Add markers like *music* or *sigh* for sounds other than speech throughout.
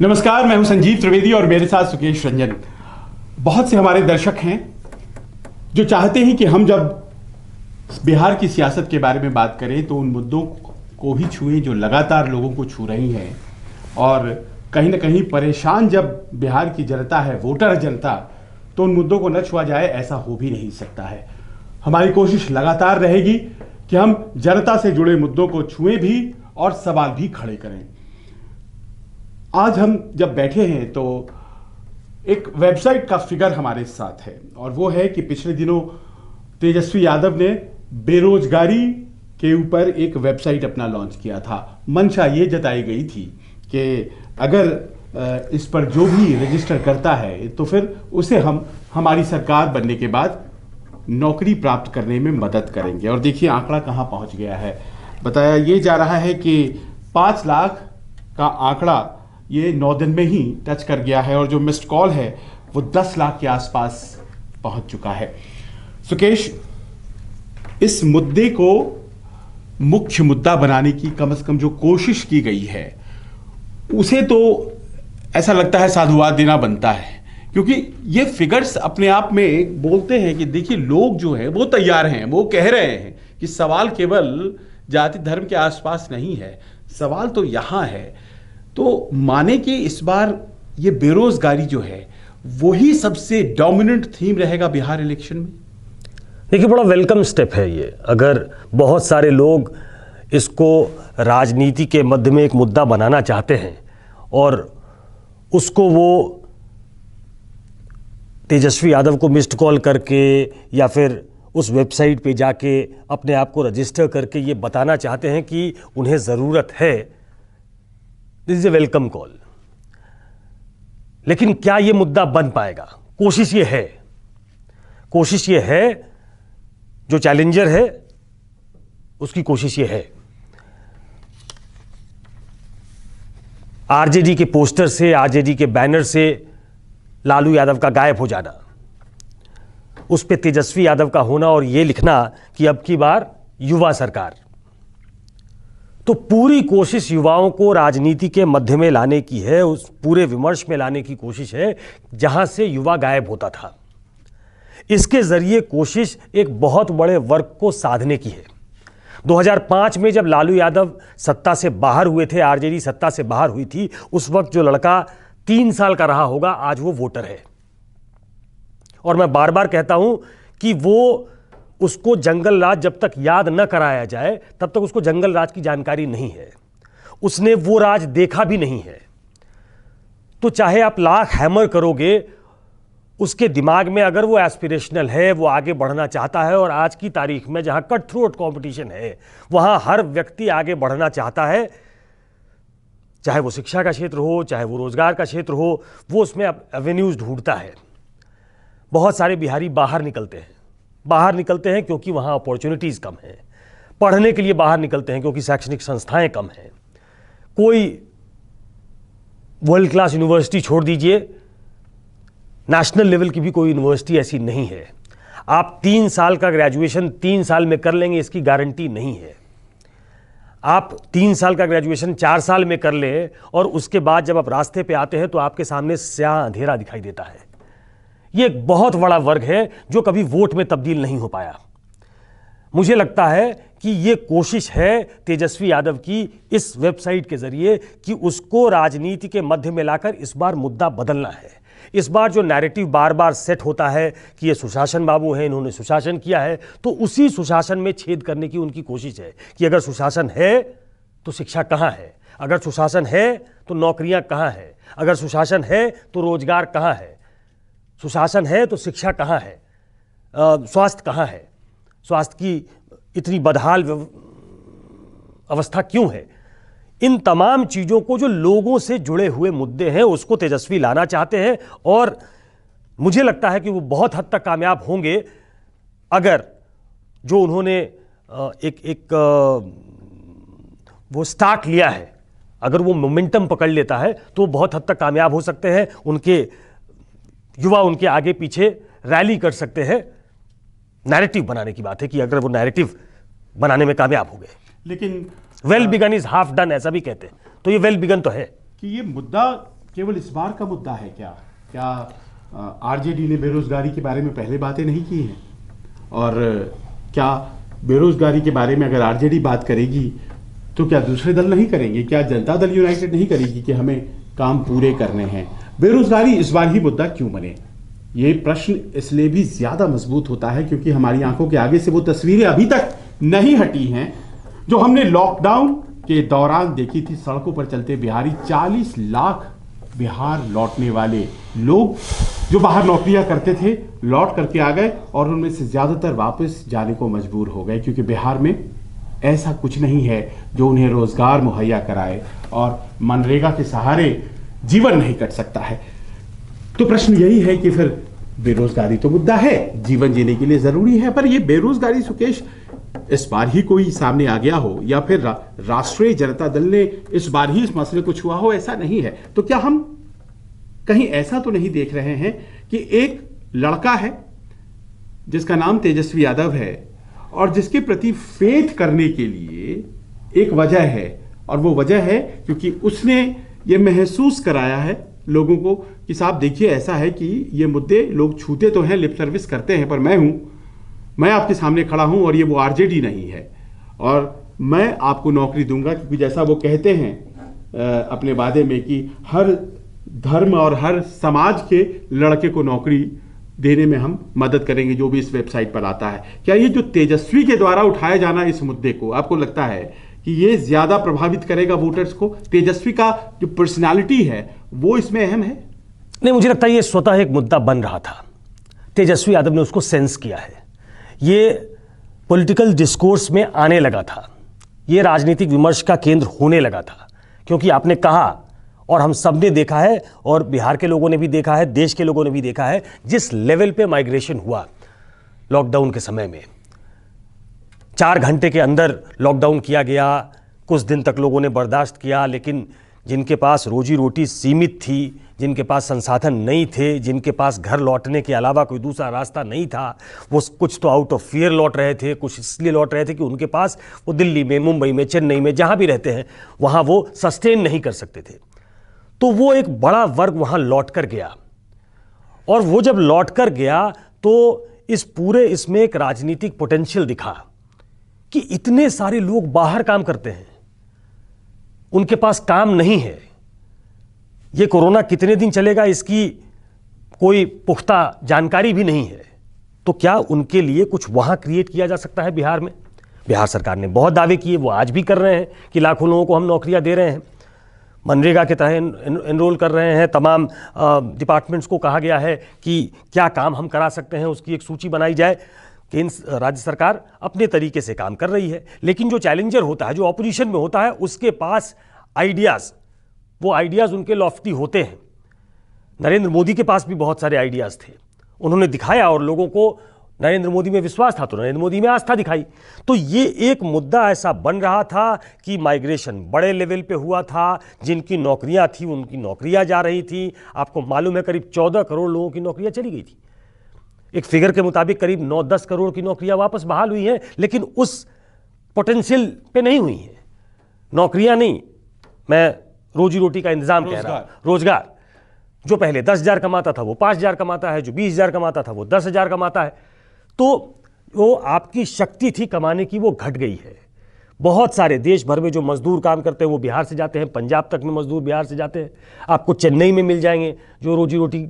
नमस्कार मैं हूं संजीव त्रिवेदी और मेरे साथ सुकेश रंजन बहुत से हमारे दर्शक हैं जो चाहते हैं कि हम जब बिहार की सियासत के बारे में बात करें तो उन मुद्दों को भी छुएं जो लगातार लोगों को छू रही हैं और कहीं ना कहीं परेशान जब बिहार की जनता है वोटर जनता तो उन मुद्दों को न छुआ जाए ऐसा हो भी नहीं सकता है हमारी कोशिश लगातार रहेगी कि हम जनता से जुड़े मुद्दों को छुएं भी और सवाल भी खड़े करें आज हम जब बैठे हैं तो एक वेबसाइट का फिगर हमारे साथ है और वो है कि पिछले दिनों तेजस्वी यादव ने बेरोजगारी के ऊपर एक वेबसाइट अपना लॉन्च किया था मंशा ये जताई गई थी कि अगर इस पर जो भी रजिस्टर करता है तो फिर उसे हम हमारी सरकार बनने के बाद नौकरी प्राप्त करने में मदद करेंगे और देखिए आंकड़ा कहाँ पहुँच गया है बताया ये जा रहा है कि पाँच लाख का आंकड़ा ये नौ दिन में ही टच कर गया है और जो मिस्ड कॉल है वो दस लाख के आसपास पहुंच चुका है सुकेश इस मुद्दे को मुख्य मुद्दा बनाने की कम से कम जो कोशिश की गई है उसे तो ऐसा लगता है साधुवाद देना बनता है क्योंकि ये फिगर्स अपने आप में बोलते हैं कि देखिए लोग जो है वो तैयार हैं वो कह रहे हैं कि सवाल केवल जाति धर्म के आसपास नहीं है सवाल तो यहाँ है तो माने कि इस बार ये बेरोजगारी जो है वही सबसे डोमिनेंट थीम रहेगा बिहार इलेक्शन में देखिए बड़ा वेलकम स्टेप है ये अगर बहुत सारे लोग इसको राजनीति के मध्य में एक मुद्दा बनाना चाहते हैं और उसको वो तेजस्वी यादव को मिस्ड कॉल करके या फिर उस वेबसाइट पे जाके अपने आप को रजिस्टर करके ये बताना चाहते हैं कि उन्हें ज़रूरत है this is a welcome call लेकिन क्या यह मुद्दा बन पाएगा कोशिश यह है कोशिश यह है जो चैलेंजर है उसकी कोशिश यह है आरजेडी के पोस्टर से आरजेडी के बैनर से लालू यादव का गायब हो जाना उस पर तेजस्वी यादव का होना और यह लिखना कि अब की बार युवा सरकार तो पूरी कोशिश युवाओं को राजनीति के मध्य में लाने की है उस पूरे विमर्श में लाने की कोशिश है जहां से युवा गायब होता था इसके ज़रिए कोशिश एक बहुत बड़े वर्ग को साधने की है 2005 में जब लालू यादव सत्ता से बाहर हुए थे आरजेडी सत्ता से बाहर हुई थी उस वक्त जो लड़का तीन साल का रहा होगा आज वो वोटर है और मैं बार बार कहता हूं कि वो उसको जंगल राज जब तक याद न कराया जाए तब तक उसको जंगल राज की जानकारी नहीं है उसने वो राज देखा भी नहीं है तो चाहे आप लाख हैमर करोगे उसके दिमाग में अगर वो एस्पिरेशनल है वो आगे बढ़ना चाहता है और आज की तारीख में जहां कट थ्रूट कॉम्पिटिशन है वहां हर व्यक्ति आगे बढ़ना चाहता है चाहे वो शिक्षा का क्षेत्र हो चाहे वो रोज़गार का क्षेत्र हो वो उसमें एवेन्यूज़ ढूंढता है बहुत सारे बिहारी बाहर निकलते हैं बाहर निकलते हैं क्योंकि वहाँ अपॉर्चुनिटीज़ कम हैं पढ़ने के लिए बाहर निकलते हैं क्योंकि शैक्षणिक संस्थाएं कम हैं कोई वर्ल्ड क्लास यूनिवर्सिटी छोड़ दीजिए नेशनल लेवल की भी कोई यूनिवर्सिटी ऐसी नहीं है आप तीन साल का ग्रेजुएशन तीन साल में कर लेंगे इसकी गारंटी नहीं है आप तीन साल का ग्रेजुएशन चार साल में कर ले और उसके बाद जब आप रास्ते पे आते हैं तो आपके सामने स्या अंधेरा दिखाई देता है ये एक बहुत बड़ा वर्ग है जो कभी वोट में तब्दील नहीं हो पाया मुझे लगता है कि ये कोशिश है तेजस्वी यादव की इस वेबसाइट के जरिए कि उसको राजनीति के मध्य में लाकर इस बार मुद्दा बदलना है इस बार जो नैरेटिव बार बार सेट होता है कि ये सुशासन बाबू हैं इन्होंने सुशासन किया है तो उसी सुशासन में छेद करने की उनकी कोशिश है कि अगर सुशासन है तो शिक्षा कहाँ है अगर सुशासन है तो नौकरियाँ कहाँ है अगर सुशासन है तो रोजगार कहाँ है सुशासन है तो शिक्षा कहाँ है स्वास्थ्य कहाँ है स्वास्थ्य की इतनी बदहाल अवस्था क्यों है इन तमाम चीज़ों को जो लोगों से जुड़े हुए मुद्दे हैं उसको तेजस्वी लाना चाहते हैं और मुझे लगता है कि वो बहुत हद तक कामयाब होंगे अगर जो उन्होंने एक एक वो स्टार्ट लिया है अगर वो मोमेंटम पकड़ लेता है तो बहुत हद तक कामयाब हो सकते हैं उनके युवा उनके आगे पीछे रैली कर सकते हैं नैरेटिव बनाने की बात है कि अगर वो नैरेटिव बनाने में कामयाब हो गए लेकिन well begun is half done ऐसा भी कहते हैं तो ये वेल बिगन तो है कि ये मुद्दा केवल इस बार का मुद्दा है क्या क्या आरजेडी ने बेरोजगारी के बारे में पहले बातें नहीं की हैं और क्या बेरोजगारी के बारे में अगर आरजेडी बात करेगी तो क्या दूसरे दल नहीं करेंगे क्या जनता दल यूनाइटेड नहीं करेगी कि हमें काम पूरे करने हैं बेरोजगारी इस बार ही मुद्दा क्यों बने ये प्रश्न इसलिए भी ज्यादा मजबूत होता है क्योंकि हमारी आंखों के आगे से वो तस्वीरें अभी तक नहीं हटी हैं जो हमने लॉकडाउन के दौरान देखी थी सड़कों पर चलते बिहारी 40 लाख बिहार लौटने वाले लोग जो बाहर नौकरियां करते थे लौट करके आ गए और उनमें से ज़्यादातर वापस जाने को मजबूर हो गए क्योंकि बिहार में ऐसा कुछ नहीं है जो उन्हें रोज़गार मुहैया कराए और मनरेगा के सहारे जीवन नहीं कट सकता है तो प्रश्न यही है कि फिर बेरोजगारी तो मुद्दा है जीवन जीने के लिए जरूरी है पर यह बेरोजगारी सुकेश इस बार ही कोई सामने आ गया हो या फिर रा, राष्ट्रीय जनता दल ने इस बार ही इस मसले को छुआ हो ऐसा नहीं है तो क्या हम कहीं ऐसा तो नहीं देख रहे हैं कि एक लड़का है जिसका नाम तेजस्वी यादव है और जिसके प्रति फेथ करने के लिए एक वजह है और वो वजह है क्योंकि उसने ये महसूस कराया है लोगों को कि साहब देखिए ऐसा है कि ये मुद्दे लोग छूते तो हैं लिप सर्विस करते हैं पर मैं हूँ मैं आपके सामने खड़ा हूँ और ये वो आरजेडी नहीं है और मैं आपको नौकरी दूंगा क्योंकि जैसा वो कहते हैं अपने वादे में कि हर धर्म और हर समाज के लड़के को नौकरी देने में हम मदद करेंगे जो भी इस वेबसाइट पर आता है क्या ये जो तेजस्वी के द्वारा उठाया जाना इस मुद्दे को आपको लगता है कि ये ज़्यादा प्रभावित करेगा वोटर्स को तेजस्वी का जो पर्सनालिटी है वो इसमें अहम है नहीं मुझे लगता है ये स्वतः एक मुद्दा बन रहा था तेजस्वी यादव ने उसको सेंस किया है ये पॉलिटिकल डिस्कोर्स में आने लगा था ये राजनीतिक विमर्श का केंद्र होने लगा था क्योंकि आपने कहा और हम सब ने देखा है और बिहार के लोगों ने भी देखा है देश के लोगों ने भी देखा है जिस लेवल पे माइग्रेशन हुआ लॉकडाउन के समय में चार घंटे के अंदर लॉकडाउन किया गया कुछ दिन तक लोगों ने बर्दाश्त किया लेकिन जिनके पास रोजी रोटी सीमित थी जिनके पास संसाधन नहीं थे जिनके पास घर लौटने के अलावा कोई दूसरा रास्ता नहीं था वो कुछ तो आउट ऑफ फियर लौट रहे थे कुछ इसलिए लौट रहे थे कि उनके पास वो दिल्ली में मुंबई में चेन्नई में जहाँ भी रहते हैं वहाँ वो सस्टेन नहीं कर सकते थे तो वो एक बड़ा वर्ग वहाँ लौट कर गया और वो जब लौट कर गया तो इस पूरे इसमें एक राजनीतिक पोटेंशियल दिखा कि इतने सारे लोग बाहर काम करते हैं उनके पास काम नहीं है ये कोरोना कितने दिन चलेगा इसकी कोई पुख्ता जानकारी भी नहीं है तो क्या उनके लिए कुछ वहाँ क्रिएट किया जा सकता है बिहार में बिहार सरकार ने बहुत दावे किए वो आज भी कर रहे हैं कि लाखों लोगों को हम नौकरियाँ दे रहे हैं मनरेगा के तहत एनरोल कर रहे हैं तमाम डिपार्टमेंट्स को कहा गया है कि क्या काम हम करा सकते हैं उसकी एक सूची बनाई जाए केंद्र राज्य सरकार अपने तरीके से काम कर रही है लेकिन जो चैलेंजर होता है जो ऑपोजिशन में होता है उसके पास आइडियाज़ वो आइडियाज़ उनके लॉफ्टी होते हैं नरेंद्र मोदी के पास भी बहुत सारे आइडियाज़ थे उन्होंने दिखाया और लोगों को नरेंद्र मोदी में विश्वास था तो नरेंद्र मोदी में आस्था दिखाई तो ये एक मुद्दा ऐसा बन रहा था कि माइग्रेशन बड़े लेवल पे हुआ था जिनकी नौकरियां थी उनकी नौकरियां जा रही थी आपको मालूम है करीब चौदह करोड़ लोगों की नौकरियां चली गई थी एक फिगर के मुताबिक करीब नौ दस करोड़ की नौकरियां वापस बहाल हुई हैं लेकिन उस पोटेंशियल पे नहीं हुई हैं नौकरियां नहीं मैं रोजी रोटी का इंतजाम कह रहा हूं रोजगार जो पहले दस हजार कमाता था वो पांच हजार कमाता है जो बीस हजार कमाता था वो दस हजार कमाता है तो वो आपकी शक्ति थी कमाने की वो घट गई है बहुत सारे देश भर में जो मजदूर काम करते हैं वो बिहार से जाते हैं पंजाब तक में मजदूर बिहार से जाते हैं आपको चेन्नई में मिल जाएंगे जो रोजी रोटी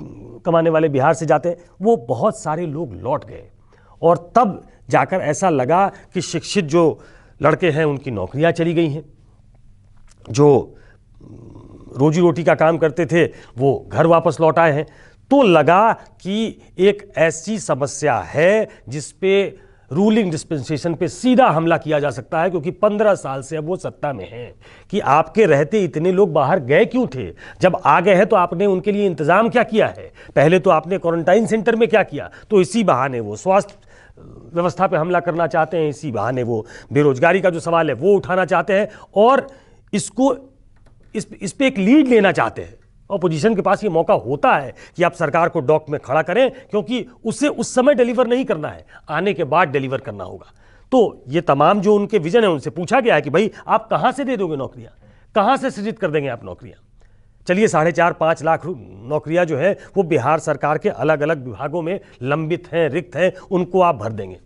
कमाने वाले बिहार से जाते हैं वो बहुत सारे लोग लौट गए और तब जाकर ऐसा लगा कि शिक्षित जो लड़के हैं उनकी नौकरियां चली गई हैं जो रोजी रोटी का काम करते थे वो घर वापस लौट आए हैं तो लगा कि एक ऐसी समस्या है जिस पे रूलिंग डिस्पेंसेशन पे सीधा हमला किया जा सकता है क्योंकि पंद्रह साल से अब वो सत्ता में हैं कि आपके रहते इतने लोग बाहर गए क्यों थे जब आ गए हैं तो आपने उनके लिए इंतज़ाम क्या किया है पहले तो आपने क्वारंटाइन सेंटर में क्या किया तो इसी बहाने वो स्वास्थ्य व्यवस्था पे हमला करना चाहते हैं इसी बहाने वो बेरोजगारी का जो सवाल है वो उठाना चाहते हैं और इसको इस इस पर एक लीड लेना चाहते हैं अपोजिशन के पास ये मौका होता है कि आप सरकार को डॉक में खड़ा करें क्योंकि उसे उस समय डिलीवर नहीं करना है आने के बाद डिलीवर करना होगा तो ये तमाम जो उनके विजन है उनसे पूछा गया है कि भाई आप कहाँ से दे दोगे नौकरियाँ कहाँ से सृजित कर देंगे आप नौकरियाँ चलिए साढ़े चार पाँच लाख नौकरियाँ जो है वो बिहार सरकार के अलग अलग विभागों में लंबित हैं रिक्त हैं उनको आप भर देंगे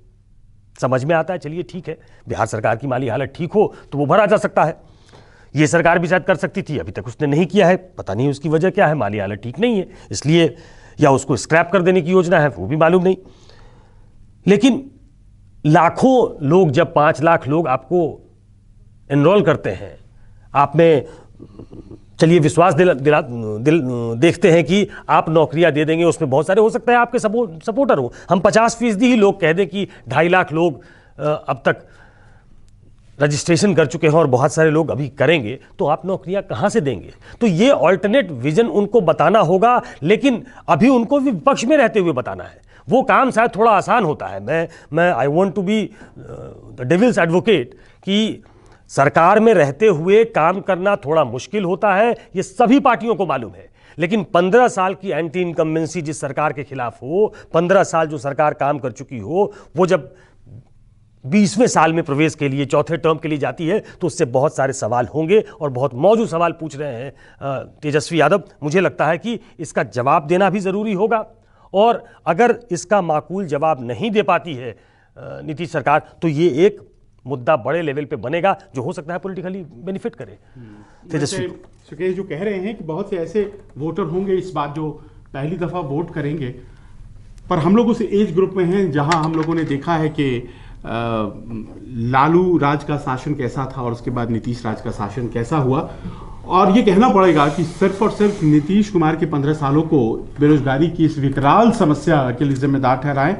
समझ में आता है चलिए ठीक है बिहार सरकार की माली हालत ठीक हो तो वो भरा जा सकता है ये सरकार भी शायद कर सकती थी अभी तक उसने नहीं किया है पता नहीं उसकी वजह क्या है माली हालत ठीक नहीं है इसलिए या उसको स्क्रैप कर देने की योजना है वो भी मालूम नहीं लेकिन लाखों लोग जब पाँच लाख लोग आपको इनरोल करते हैं आप में चलिए विश्वास दिला, दिला दिल देखते हैं कि आप नौकरियां दे देंगे उसमें बहुत सारे हो सकता है आपके सपो, सपोर्टर हो हम पचास फीसदी ही लोग कह दें कि ढाई लाख लोग अब तक रजिस्ट्रेशन कर चुके हैं और बहुत सारे लोग अभी करेंगे तो आप नौकरियां कहां से देंगे तो ये ऑल्टरनेट विजन उनको बताना होगा लेकिन अभी उनको विपक्ष में रहते हुए बताना है वो काम शायद थोड़ा आसान होता है मैं मैं I want to be the devil's advocate कि सरकार में रहते हुए काम करना थोड़ा मुश्किल होता है ये सभी पार्टियों को मालूम है लेकिन पंद्रह साल की एंटी इनकम्बेंसी जिस सरकार के खिलाफ हो पंद्रह साल जो सरकार काम कर चुकी हो वो जब बीसवें साल में प्रवेश के लिए चौथे टर्म के लिए जाती है तो उससे बहुत सारे सवाल होंगे और बहुत मौजूद सवाल पूछ रहे हैं तेजस्वी यादव मुझे लगता है कि इसका जवाब देना भी ज़रूरी होगा और अगर इसका माकूल जवाब नहीं दे पाती है नीतीश सरकार तो ये एक मुद्दा बड़े लेवल पे बनेगा जो हो सकता है पॉलिटिकली बेनिफिट करे हम्म। तेजस्वी सुकेश जो कह रहे हैं कि बहुत से ऐसे वोटर होंगे इस बार जो पहली दफ़ा वोट करेंगे पर हम लोग उस एज ग्रुप में हैं जहां हम लोगों ने देखा है कि लालू राज का शासन कैसा था और उसके बाद नीतीश राज का शासन कैसा हुआ और ये कहना पड़ेगा कि सिर्फ और सिर्फ नीतीश कुमार के पंद्रह सालों को बेरोजगारी की इस विकराल समस्या के लिए जिम्मेदार ठहराएं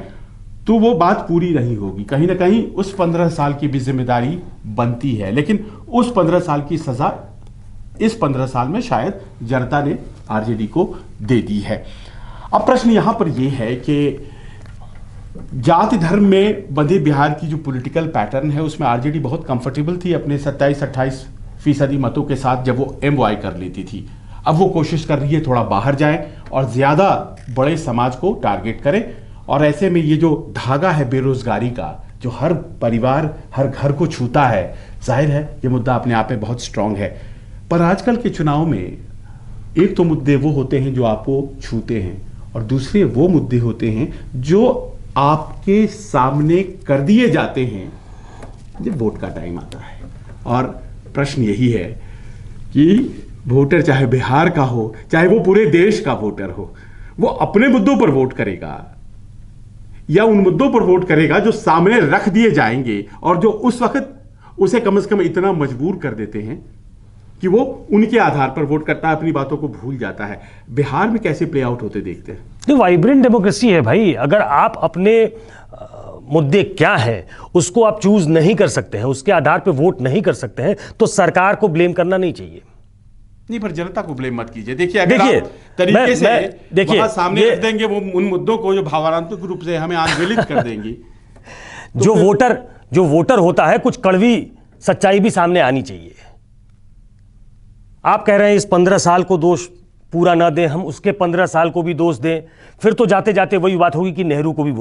तो वो बात पूरी नहीं होगी कहीं ना कहीं उस पंद्रह साल की भी जिम्मेदारी बनती है लेकिन उस पंद्रह साल की सजा इस पंद्रह साल में शायद जनता ने आरजेडी को दे दी है अब प्रश्न यहां पर यह है कि जाति धर्म में बंधे बिहार की जो पॉलिटिकल पैटर्न है उसमें आरजेडी बहुत कंफर्टेबल थी अपने 27 अट्ठाईस फीसदी मतों के साथ जब वो एम कर लेती थी अब वो कोशिश कर रही है थोड़ा बाहर जाए और ज़्यादा बड़े समाज को टारगेट करें और ऐसे में ये जो धागा है बेरोजगारी का जो हर परिवार हर घर को छूता है जाहिर है ये मुद्दा अपने आप में बहुत स्ट्रांग है पर आजकल के चुनाव में एक तो मुद्दे वो होते हैं जो आपको छूते हैं और दूसरे वो मुद्दे होते हैं जो आपके सामने कर दिए जाते हैं जब वोट का टाइम आता है और प्रश्न यही है कि वोटर चाहे बिहार का हो चाहे वो पूरे देश का वोटर हो वो अपने मुद्दों पर वोट करेगा या उन मुद्दों पर वोट करेगा जो सामने रख दिए जाएंगे और जो उस वक्त उसे कम से कम इतना मजबूर कर देते हैं कि वो उनके आधार पर वोट करता है अपनी बातों को भूल जाता है बिहार में कैसे प्ले आउट होते देखते हैं तो वाइब्रेंट डेमोक्रेसी है भाई अगर आप अपने मुद्दे क्या है उसको आप चूज नहीं कर सकते हैं उसके आधार पर वोट नहीं कर सकते हैं तो सरकार को ब्लेम करना नहीं चाहिए नहीं पर जनता को ब्लेम मत कीजिए देखिए अगर देखिए, तरीके मैं, से देखिए सामने रख देंगे वो उन मुद्दों को जो भावनात्मक रूप से हमें आंदोलित कर देंगी *laughs* तो जो वोटर जो वोटर होता है कुछ कड़वी सच्चाई भी सामने आनी चाहिए आप कह रहे हैं इस पंद्रह साल को दोष पूरा ना दें हम उसके पंद्रह साल को भी दोष दें फिर तो जाते जाते वही बात होगी कि नेहरू को भी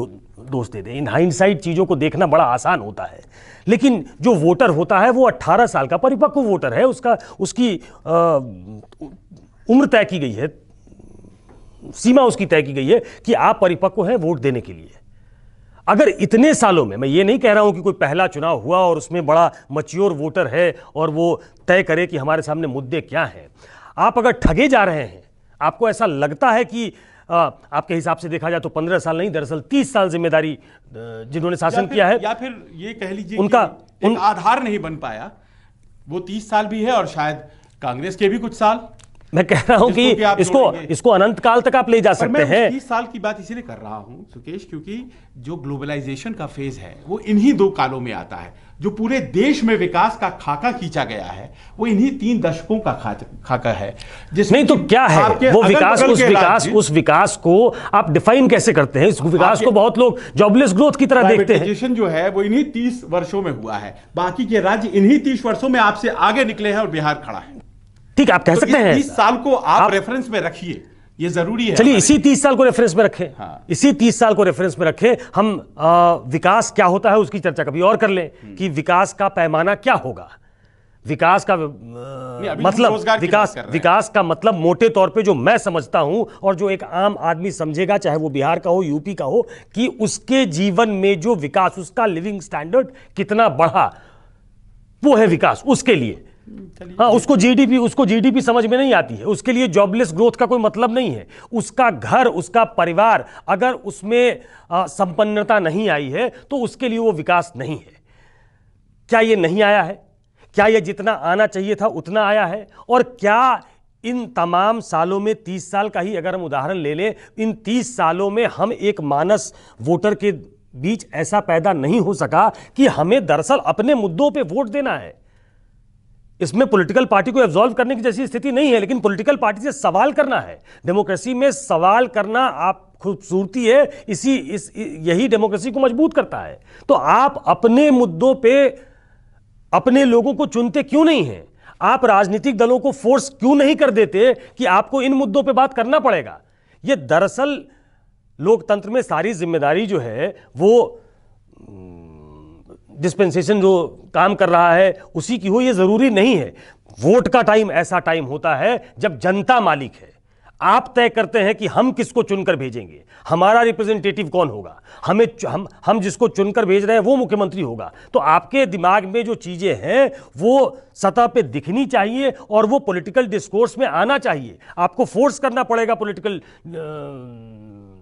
दोष दे दें इन हाइंडसाइड चीज़ों को देखना बड़ा आसान होता है लेकिन जो वोटर होता है वो 18 साल का परिपक्व वोटर है उसका उसकी उम्र तय की गई है सीमा उसकी तय की गई है कि आप परिपक्व हैं वोट देने के लिए अगर इतने सालों में मैं ये नहीं कह रहा हूं कि कोई पहला चुनाव हुआ और उसमें बड़ा मच्योर वोटर है और वो तय करे कि हमारे सामने मुद्दे क्या हैं आप अगर ठगे जा रहे हैं आपको ऐसा लगता है कि आ, आपके हिसाब से देखा जाए तो पंद्रह साल नहीं दरअसल तीस साल जिम्मेदारी जिन्होंने शासन किया है या फिर ये कह लीजिए उनका उन... आधार नहीं बन पाया वो तीस साल भी है और शायद कांग्रेस के भी कुछ साल मैं कह रहा हूं कि इसको इसको अनंत काल तक आप ले जा सकते हैं तीस साल की बात इसीलिए कर रहा हूं सुकेश क्योंकि जो ग्लोबलाइजेशन का फेज है वो इन्हीं दो कालों में आता है जो पूरे देश में विकास का खाका खींचा गया है वो इन्हीं तीन दशकों का खाका है जिस नहीं तो क्या है वो विकास उस विकास उस विकास को आप डिफाइन कैसे करते हैं इस विकास को बहुत लोग जॉबलेस ग्रोथ की तरह देखते हैं जो है वो इन्हीं तीस वर्षों में हुआ है बाकी के राज्य इन्हीं तीस वर्षों में आपसे आगे निकले हैं और बिहार खड़ा है ठीक आप कह तो सकते हैं तीस साल को आप, आप रेफरेंस में रखिए ये जरूरी है चलिए इसी तीस साल को रेफरेंस में रखें हाँ। इसी तीस साल को रेफरेंस में रखें हम आ, विकास क्या होता है उसकी चर्चा कभी और कर लें हम्म। कि विकास का पैमाना क्या होगा विकास का आ, मतलब विकास विकास का मतलब मोटे तौर पे जो मैं समझता हूं और जो एक आम आदमी समझेगा चाहे वो बिहार का हो यूपी का हो कि उसके जीवन में जो विकास उसका लिविंग स्टैंडर्ड कितना बढ़ा वो है विकास उसके लिए हाँ उसको जीडीपी उसको जीडीपी समझ में नहीं आती है उसके लिए जॉबलेस ग्रोथ का कोई मतलब नहीं है उसका घर उसका परिवार अगर उसमें संपन्नता नहीं आई है तो उसके लिए वो विकास नहीं है क्या ये नहीं आया है क्या ये जितना आना चाहिए था उतना आया है और क्या इन तमाम सालों में तीस साल का ही अगर हम उदाहरण ले लें इन तीस सालों में हम एक मानस वोटर के बीच ऐसा पैदा नहीं हो सका कि हमें दरअसल अपने मुद्दों पे वोट देना है इसमें पॉलिटिकल पार्टी को एब्जॉल्व करने की जैसी स्थिति नहीं है लेकिन पॉलिटिकल पार्टी से सवाल करना है डेमोक्रेसी में सवाल करना आप खूबसूरती है इसी इस यही डेमोक्रेसी को मजबूत करता है तो आप अपने मुद्दों पे अपने लोगों को चुनते क्यों नहीं हैं आप राजनीतिक दलों को फोर्स क्यों नहीं कर देते कि आपको इन मुद्दों पर बात करना पड़ेगा ये दरअसल लोकतंत्र में सारी जिम्मेदारी जो है वो डिस्पेंसेशन जो काम कर रहा है उसी की हो ये ज़रूरी नहीं है वोट का टाइम ऐसा टाइम होता है जब जनता मालिक है आप तय करते हैं कि हम किसको चुनकर भेजेंगे हमारा रिप्रेजेंटेटिव कौन होगा हमें हम हम जिसको चुनकर भेज रहे हैं वो मुख्यमंत्री होगा तो आपके दिमाग में जो चीज़ें हैं वो सतह पे दिखनी चाहिए और वो पॉलिटिकल डिस्कोर्स में आना चाहिए आपको फोर्स करना पड़ेगा पॉलिटिकल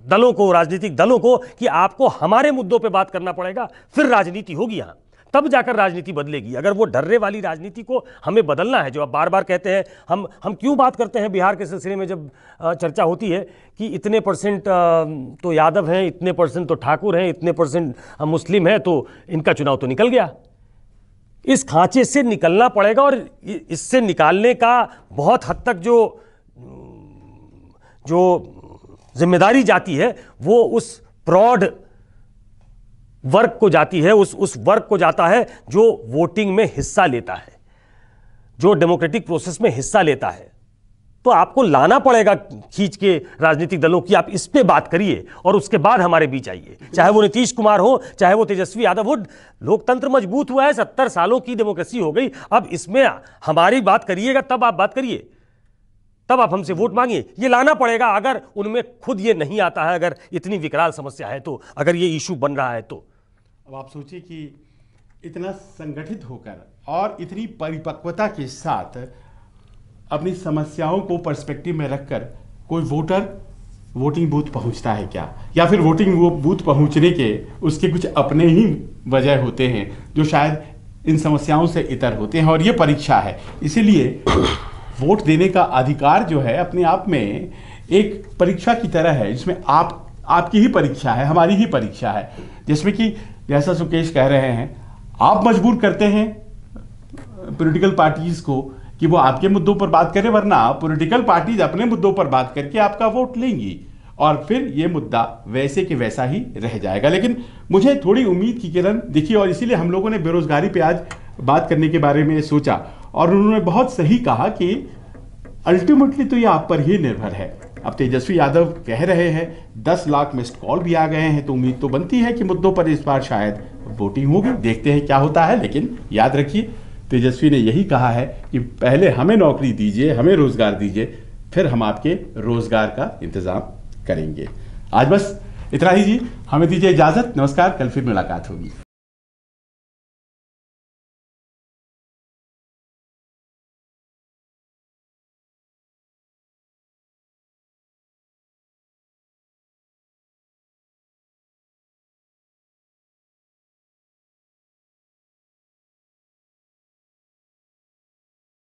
दलों को राजनीतिक दलों को कि आपको हमारे मुद्दों पे बात करना पड़ेगा फिर राजनीति होगी यहाँ तब जाकर राजनीति बदलेगी अगर वो डर्रे वाली राजनीति को हमें बदलना है जो आप बार बार कहते हैं हम हम क्यों बात करते हैं बिहार के सिलसिले में जब चर्चा होती है कि इतने परसेंट तो यादव हैं इतने परसेंट तो ठाकुर हैं इतने परसेंट मुस्लिम हैं तो इनका चुनाव तो निकल गया इस खांचे से निकलना पड़ेगा और इससे निकालने का बहुत हद तक जो जो जिम्मेदारी जाती है वो उस प्रॉड वर्ग को जाती है उस उस वर्ग को जाता है जो वोटिंग में हिस्सा लेता है जो डेमोक्रेटिक प्रोसेस में हिस्सा लेता है तो आपको लाना पड़ेगा खींच के राजनीतिक दलों की आप इस पे बात करिए और उसके बाद हमारे बीच आइए चाहे वो नीतीश कुमार हो चाहे वो तेजस्वी यादव हो लोकतंत्र मजबूत हुआ है सत्तर सालों की डेमोक्रेसी हो गई अब इसमें हमारी बात करिएगा तब आप बात करिए तब आप हमसे वोट मांगिए ये लाना पड़ेगा अगर उनमें खुद ये नहीं आता है अगर इतनी विकराल समस्या है तो अगर ये इशू बन रहा है तो अब आप सोचिए कि इतना संगठित होकर और इतनी परिपक्वता के साथ अपनी समस्याओं को पर्सपेक्टिव में रखकर कोई वोटर वोटिंग बूथ पहुंचता है क्या या फिर वोटिंग वो बूथ पहुंचने के उसके कुछ अपने ही वजह होते हैं जो शायद इन समस्याओं से इतर होते हैं और ये परीक्षा है इसीलिए वोट देने का अधिकार जो है अपने आप में एक परीक्षा की तरह है जिसमें आप आपकी ही परीक्षा है हमारी ही परीक्षा है जिसमें कि जैसा सुकेश कह रहे हैं आप मजबूर करते हैं पॉलिटिकल पार्टीज को कि वो आपके मुद्दों पर बात करें वरना पॉलिटिकल पार्टीज अपने मुद्दों पर बात करके आपका वोट लेंगी और फिर ये मुद्दा वैसे के वैसा ही रह जाएगा लेकिन मुझे थोड़ी उम्मीद की किरण दिखी और इसीलिए हम लोगों ने बेरोजगारी पे आज बात करने के बारे में सोचा और उन्होंने बहुत सही कहा कि अल्टीमेटली तो ये आप पर ही निर्भर है अब तेजस्वी यादव कह रहे हैं दस लाख मिस्ड कॉल भी आ गए हैं तो उम्मीद तो बनती है कि मुद्दों पर इस बार शायद वोटिंग होगी देखते हैं क्या होता है लेकिन याद रखिए तेजस्वी ने यही कहा है कि पहले हमें नौकरी दीजिए हमें रोजगार दीजिए फिर हम आपके रोजगार का इंतजाम करेंगे आज बस इतना ही जी हमें दीजिए इजाजत नमस्कार कल फिर मुलाकात होगी